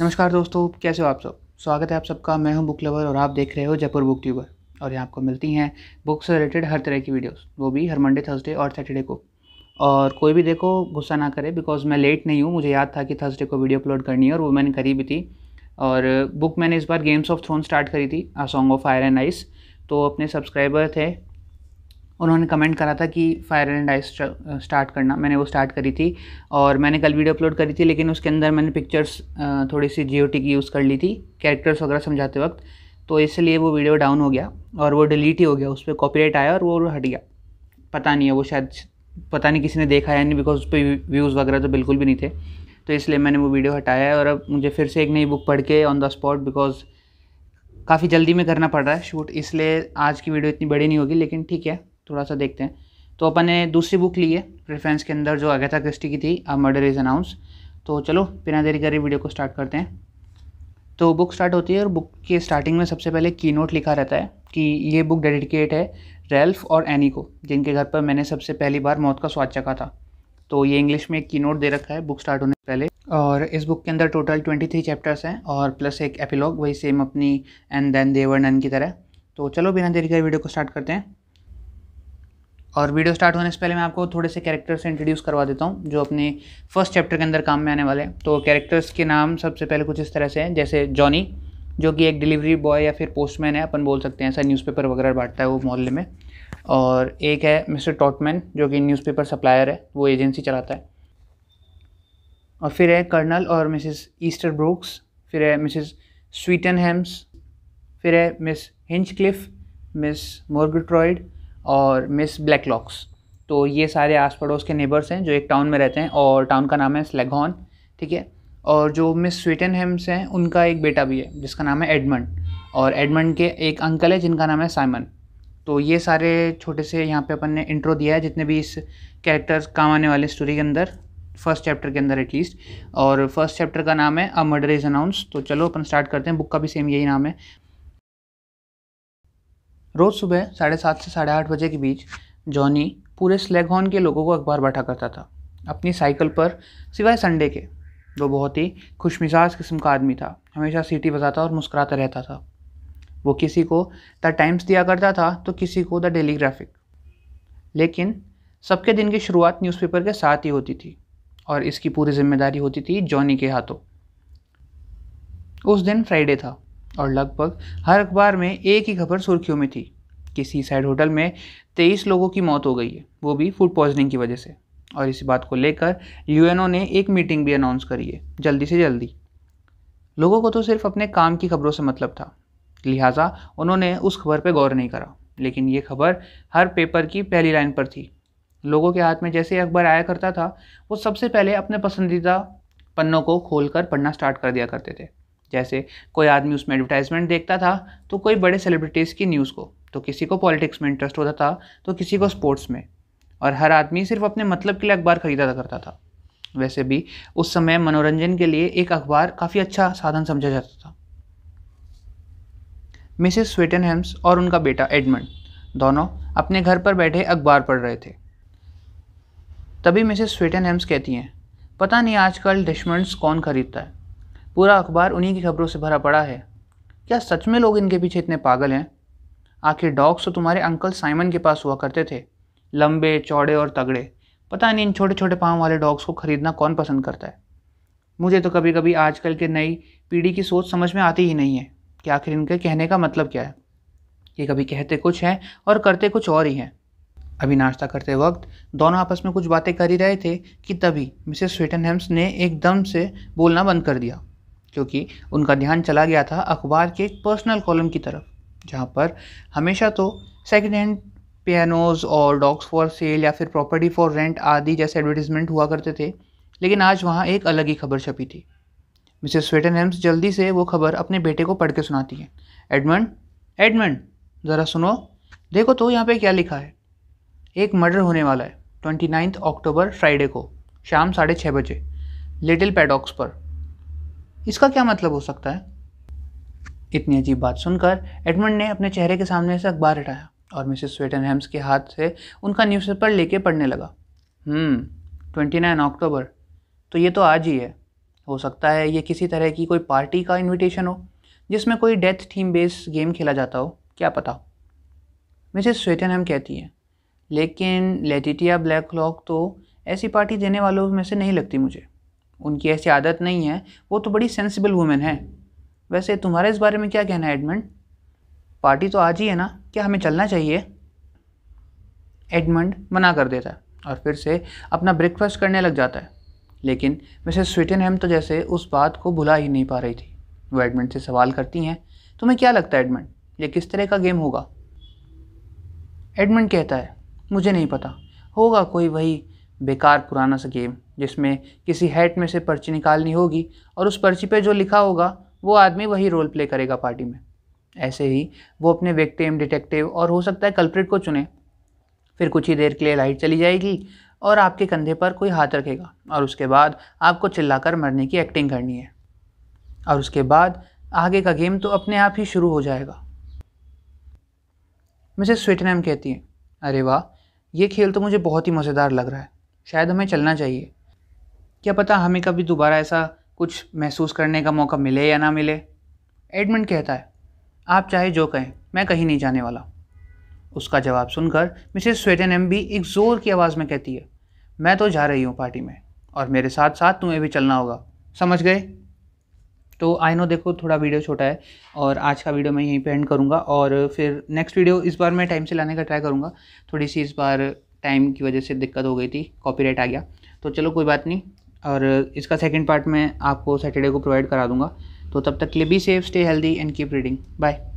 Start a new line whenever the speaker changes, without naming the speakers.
नमस्कार दोस्तों कैसे हो आप सब स्वागत है आप सबका मैं हूं बुक लवर और आप देख रहे हो जयपुर बुक ट्यूबर और यहाँ आपको मिलती हैं बुक से रिलेटेड हर तरह की वीडियोस वो भी हर मंडे थर्सडे और सैटरडे को और कोई भी देखो गुस्सा ना करे बिकॉज मैं लेट नहीं हूँ मुझे याद था कि थर्सडे को वीडियो अपलोड करनी है और वो मैंने करी भी थी और बुक मैंने इस बार गेम्स ऑफ थ्रोन स्टार्ट करी थी a Song of Fire and Ice तो अपने सब्सक्राइबर थे उन्होंने कमेंट करा था कि फायर एंड आइस स्टार्ट करना मैंने वो स्टार्ट करी थी और मैंने कल वीडियो अपलोड करी थी लेकिन उसके अंदर मैंने पिक्चर्स थोड़ी सी जियो की यूज़ कर ली थी कैरेक्टर्स वगैरह समझाते वक्त तो इसलिए वो वीडियो डाउन हो गया और वो डिलीट ही हो गया उस पर कॉपी आया और वो हट गया पता नहीं है वो शायद पता नहीं किसी ने देखा या नहीं बिकॉज उस पर व्यूज़ वगैरह तो बिल्कुल भी नहीं थे तो इसलिए मैंने वो वीडियो हटाया है और अब मुझे फिर से एक नई बुक पढ़ के ऑन द स्पॉट बिकॉज काफ़ी जल्दी में करना पड़ रहा है शूट इसलिए आज की वीडियो इतनी बड़ी नहीं होगी लेकिन ठीक है थोड़ा सा देखते हैं तो अपन ने दूसरी बुक ली है प्रेफरेंस के अंदर जो अगैथा क्रिस्टी की थी अ मर्डर इज़ अनाउंस तो चलो बिना देरी करी वीडियो को स्टार्ट करते हैं तो बुक स्टार्ट होती है और बुक के स्टार्टिंग में सबसे पहले की नोट लिखा रहता है कि ये बुक डेडिकेट है रेल्फ और एनी को जिनके घर पर मैंने सबसे पहली बार मौत का स्वाद चखा था तो ये इंग्लिश में एक की नोट दे रखा है बुक स्टार्ट होने से पहले और इस बुक के अंदर टोटल ट्वेंटी थ्री चैप्टर्स हैं और प्लस एक एपिलॉग वही सेम अपनी एंड देन देवर नन की तरह तो चलो बिना देरी करी वीडियो को स्टार्ट करते हैं और वीडियो स्टार्ट होने से पहले मैं आपको थोड़े से कैरेक्टर्स इंट्रोड्यूस करवा देता हूँ जो अपने फर्स्ट चैप्टर के अंदर काम में आने वाले हैं तो कैरेक्टर्स के नाम सबसे पहले कुछ इस तरह से हैं जैसे जॉनी जो कि एक डिलीवरी बॉय या फिर पोस्टमैन है अपन बोल सकते हैं ऐसा न्यूज़पेपर वगैरह बांटता है वो मोहल्ले में और एक है मिस्टर टॉटमैन जो कि न्यूज़पेपर सप्लायर है वो एजेंसी चलाता है और फिर है कर्नल और मिसिज ईस्टर ब्रूक्स फिर है मिसिज स्वीटन हेम्स फिर है मिस क्लिफ मिस मोर्गट्रॉयड और मिस ब्लैक लॉक्स तो ये सारे आस पड़ोस के नेबर्स हैं जो एक टाउन में रहते हैं और टाउन का नाम है स्लेगॉन ठीक है और जो मिस स्वीटन हेम्स हैं उनका एक बेटा भी है जिसका नाम है एडमंड और एडमंड के एक अंकल है जिनका नाम है साइमन तो ये सारे छोटे से यहाँ पे अपन ने इंट्रो दिया है जितने भी इस कैरेक्टर्स काम आने वाले स्टोरी के अंदर फर्स्ट चैप्टर के अंदर एटलीस्ट और फर्स्ट चैप्टर का नाम है अ मर्डर इज़ अनाउंस तो चलो अपन स्टार्ट करते हैं बुक का भी सेम यही नाम है रोज़ सुबह साढ़े सात से साढ़े आठ बजे के बीच जॉनी पूरे स्लेगहॉन के लोगों को अखबार बैठा करता था अपनी साइकिल पर सिवाय संडे के वो बहुत ही खुश मिजाज किस्म का आदमी था हमेशा सीटी बजाता और मुस्कुराता रहता था वो किसी को द टाइम्स दिया करता था तो किसी को द डेली ग्राफिक लेकिन सबके दिन की शुरुआत न्यूज़पेपर के साथ ही होती थी और इसकी पूरी जिम्मेदारी होती थी जॉनी के हाथों उस दिन फ्राइडे था और लगभग हर अखबार में एक ही खबर सुर्खियों में थी कि सी साइड होटल में तेईस लोगों की मौत हो गई है वो भी फूड पॉइजनिंग की वजह से और इसी बात को लेकर यूएनओ ने एक मीटिंग भी अनाउंस करी है जल्दी से जल्दी लोगों को तो सिर्फ अपने काम की खबरों से मतलब था लिहाजा उन्होंने उस खबर पर गौर नहीं करा लेकिन ये खबर हर पेपर की पहली लाइन पर थी लोगों के हाथ में जैसे अखबार आया करता था वो सबसे पहले अपने पसंदीदा पन्नों को खोलकर पढ़ना स्टार्ट कर दिया करते थे जैसे कोई आदमी उसमें एडवर्टाइजमेंट देखता था तो कोई बड़े सेलिब्रिटीज़ की न्यूज़ को तो किसी को पॉलिटिक्स में इंटरेस्ट होता था तो किसी को स्पोर्ट्स में और हर आदमी सिर्फ अपने मतलब के लिए अखबार खरीदा करता था वैसे भी उस समय मनोरंजन के लिए एक अखबार काफ़ी अच्छा साधन समझा जाता था मिसेस हेम्स और उनका बेटा एडमंड दोनों अपने घर पर बैठे अखबार पढ़ रहे थे तभी मिसेस हेम्स कहती हैं पता नहीं आजकल डिशमंड्स कौन खरीदता है पूरा अखबार उन्हीं की खबरों से भरा पड़ा है क्या सच में लोग इनके पीछे इतने पागल हैं आखिर डॉग्स तो तुम्हारे अंकल साइमन के पास हुआ करते थे लंबे चौड़े और तगड़े पता नहीं इन छोटे छोटे पाँव वाले डॉग्स को ख़रीदना कौन पसंद करता है मुझे तो कभी कभी आजकल के नई पीढ़ी की सोच समझ में आती ही नहीं है कि आखिर इनके कहने का मतलब क्या है ये कभी कहते कुछ हैं और करते कुछ और ही हैं अभी नाश्ता करते वक्त दोनों आपस में कुछ बातें कर ही रहे थे कि तभी मिसेस स्वेटनहेम्स ने एकदम से बोलना बंद कर दिया क्योंकि उनका ध्यान चला गया था अखबार के एक पर्सनल कॉलम की तरफ जहाँ पर हमेशा तो सेकेंड हैंड पियानोज और डॉग्स फॉर सेल या फिर प्रॉपर्टी फॉर रेंट आदि जैसे एडवर्टीजमेंट हुआ करते थे लेकिन आज वहाँ एक अलग ही खबर छपी थी मिसेस स्वेटन हेम्स जल्दी से वो खबर अपने बेटे को पढ़ के सुनाती हैं एडमंड एडमंड ज़रा सुनो देखो तो यहाँ पे क्या लिखा है एक मर्डर होने वाला है ट्वेंटी नाइन्थ अक्टूबर फ्राइडे को शाम साढ़े छः बजे लिटिल पैडॉक्स पर इसका क्या मतलब हो सकता है इतनी अजीब बात सुनकर एडमंड ने अपने चेहरे के सामने से अखबार हटाया और मिसेस स्वेटन हेम्स के हाथ से उनका न्यूज़पेपर लेके पढ़ने लगा ट्वेंटी हम्म, नाइन अक्टूबर तो ये तो आज ही है हो सकता है ये किसी तरह की कोई पार्टी का इनविटेशन हो जिसमें कोई डेथ थीम बेस गेम खेला जाता हो क्या पता मिसेस स्वेटन हेम कहती हैं लेकिन लेटिटिया ब्लैक लॉक तो ऐसी पार्टी देने वालों में से नहीं लगती मुझे उनकी ऐसी आदत नहीं है वो तो बड़ी सेंसिबल वुमेन है वैसे तुम्हारा इस बारे में क्या कहना है एडमंड पार्टी तो आज ही है ना क्या हमें चलना चाहिए एडमंड मना कर देता है और फिर से अपना ब्रेकफास्ट करने लग जाता है लेकिन मिसेस स्वीटनहैम तो जैसे उस बात को भुला ही नहीं पा रही थी वो एडमंड से सवाल करती हैं तुम्हें क्या लगता है एडमंड ये किस तरह का गेम होगा एडमंड कहता है मुझे नहीं पता होगा कोई वही बेकार पुराना सा गेम जिसमें किसी हैट में से पर्ची निकालनी होगी और उस पर्ची पे जो लिखा होगा वो आदमी वही रोल प्ले करेगा पार्टी में ऐसे ही वो अपने विक्टिम डिटेक्टिव और हो सकता है कल्प्रिट को चुने फिर कुछ ही देर के लिए लाइट चली जाएगी और आपके कंधे पर कोई हाथ रखेगा और उसके बाद आपको चिल्लाकर मरने की एक्टिंग करनी है और उसके बाद आगे का गेम तो अपने आप ही शुरू हो जाएगा मिसेस स्विटनम कहती हैं अरे वाह ये खेल तो मुझे बहुत ही मज़ेदार लग रहा है शायद हमें चलना चाहिए क्या पता हमें कभी दोबारा ऐसा कुछ महसूस करने का मौका मिले या ना मिले एडमंड कहता है आप चाहे जो कहें मैं कहीं नहीं जाने वाला उसका जवाब सुनकर मिसेस स्वेटन एम भी एक ज़ोर की आवाज़ में कहती है मैं तो जा रही हूँ पार्टी में और मेरे साथ साथ तुम्हें भी चलना होगा समझ गए तो आई नो देखो थोड़ा वीडियो छोटा है और आज का वीडियो मैं यहीं पे एंड करूँगा और फिर नेक्स्ट वीडियो इस बार मैं टाइम से लाने का ट्राई करूँगा थोड़ी सी इस बार टाइम की वजह से दिक्कत हो गई थी कॉपीराइट आ गया तो चलो कोई बात नहीं और इसका सेकेंड पार्ट मैं आपको सैटरडे को प्रोवाइड करा दूँगा तो तब तक के लिए be safe stay healthy and keep reading bye